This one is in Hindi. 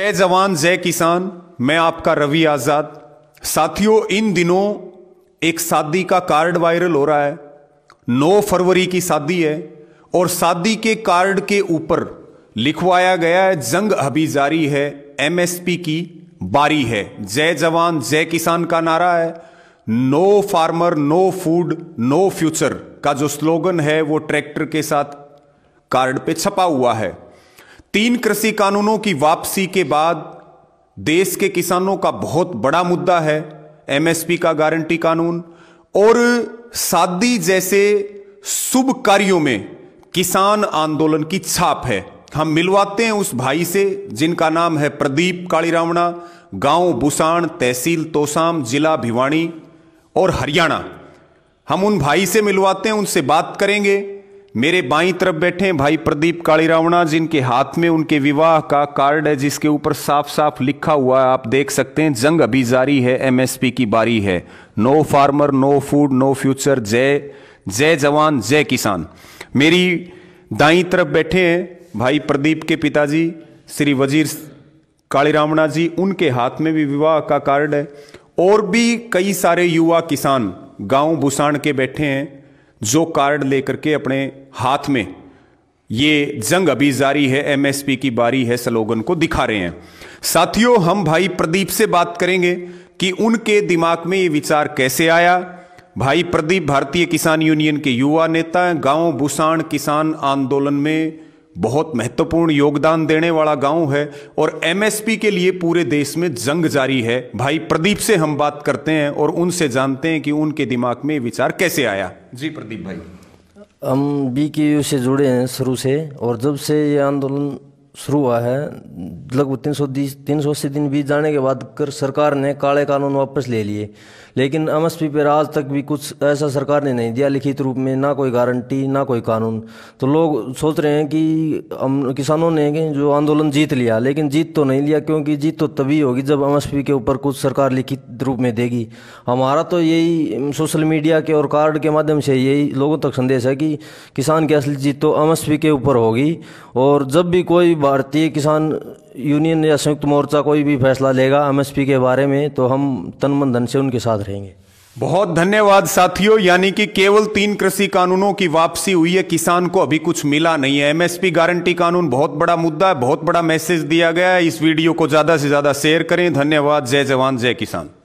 जय जवान जय किसान मैं आपका रवि आज़ाद साथियों इन दिनों एक शादी का कार्ड वायरल हो रहा है 9 फरवरी की शादी है और शादी के कार्ड के ऊपर लिखवाया गया है जंग अभी जारी है एमएसपी की बारी है जय जवान जय किसान का नारा है no farmer no food no future का जो स्लोगन है वो ट्रैक्टर के साथ कार्ड पे छपा हुआ है तीन कृषि कानूनों की वापसी के बाद देश के किसानों का बहुत बड़ा मुद्दा है एमएसपी का गारंटी कानून और शादी जैसे शुभ कार्यों में किसान आंदोलन की छाप है हम मिलवाते हैं उस भाई से जिनका नाम है प्रदीप कालीरावणा गांव बुसाण तहसील तोसाम जिला भिवाणी और हरियाणा हम उन भाई से मिलवाते हैं उनसे बात करेंगे मेरे बाई तरफ बैठे हैं भाई प्रदीप काली रावणा जिनके हाथ में उनके विवाह का कार्ड है जिसके ऊपर साफ साफ लिखा हुआ है आप देख सकते हैं जंग अभी जारी है एमएसपी की बारी है no farmer no food no future जय जय जवान जय किसान मेरी दाई तरफ बैठे हैं भाई प्रदीप के पिताजी श्री वजीर काली रामणा जी उनके हाथ में भी विवाह का कार्ड है और भी कई सारे युवा किसान गांव भूसाण के बैठे हैं जो कार्ड लेकर के अपने हाथ में ये जंग अभी जारी है एमएसपी की बारी है स्लोगन को दिखा रहे हैं साथियों हम भाई प्रदीप से बात करेंगे कि उनके दिमाग में ये विचार कैसे आया भाई प्रदीप भारतीय किसान यूनियन के युवा नेता गांव भूसाण किसान आंदोलन में बहुत महत्वपूर्ण योगदान देने वाला गांव है और एमएसपी के लिए पूरे देश में जंग जारी है भाई प्रदीप से हम बात करते हैं और उनसे जानते हैं कि उनके दिमाग में विचार कैसे आया जी प्रदीप भाई हम बी के यू से जुड़े हैं शुरू से और जब से ये आंदोलन शुरू हुआ है लगभग तीन सौ तीन सौ अस्सी दिन बीत जाने के बाद कर सरकार ने काले कानून वापस ले लिए लेकिन एम एस पी पर आज तक भी कुछ ऐसा सरकार ने नहीं दिया लिखित रूप में ना कोई गारंटी ना कोई कानून तो लोग सोच रहे हैं कि हम किसानों ने जो आंदोलन जीत लिया लेकिन जीत तो नहीं लिया क्योंकि जीत तो तभी होगी जब एम एस पी के ऊपर कुछ सरकार लिखित रूप में देगी हमारा तो यही सोशल मीडिया के और कार्ड के माध्यम से यही लोगों तक संदेश है कि किसान की असली जीत तो एम एस पी के ऊपर होगी और जब भी कोई भारतीय किसान यूनियन या संयुक्त मोर्चा कोई भी फैसला लेगा एमएसपी के बारे में तो हम तन मन धन से उनके साथ रहेंगे बहुत धन्यवाद साथियों यानी कि केवल तीन कृषि कानूनों की वापसी हुई है किसान को अभी कुछ मिला नहीं है एमएसपी गारंटी कानून बहुत बड़ा मुद्दा है बहुत बड़ा मैसेज दिया गया है इस वीडियो को ज़्यादा से ज़्यादा शेयर करें धन्यवाद जय जवान जय किसान